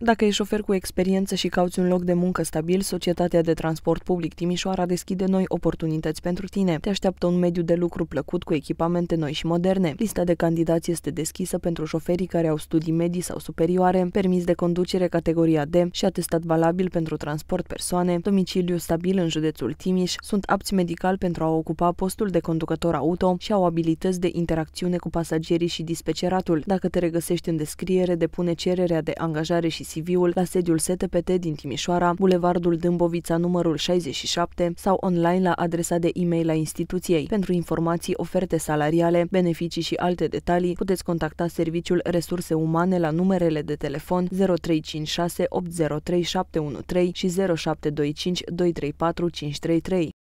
Dacă ești șofer cu experiență și cauți un loc de muncă stabil, Societatea de Transport Public Timișoara deschide noi oportunități pentru tine. Te așteaptă un mediu de lucru plăcut cu echipamente noi și moderne. Lista de candidați este deschisă pentru șoferii care au studii medii sau superioare, permis de conducere categoria D și atestat valabil pentru transport persoane, domiciliu stabil în județul Timiș, sunt apți medical pentru a ocupa postul de conducător auto și au abilități de interacțiune cu pasagerii și dispeceratul. Dacă te regăsești în descriere, depune cererea de angajare și CV-ul la sediul STPT din Timișoara, Bulevardul Dâmbovița numărul 67 sau online la adresa de e-mail la instituției. Pentru informații, oferte salariale, beneficii și alte detalii, puteți contacta Serviciul Resurse Umane la numerele de telefon 0356 803713 și 0725 234 533.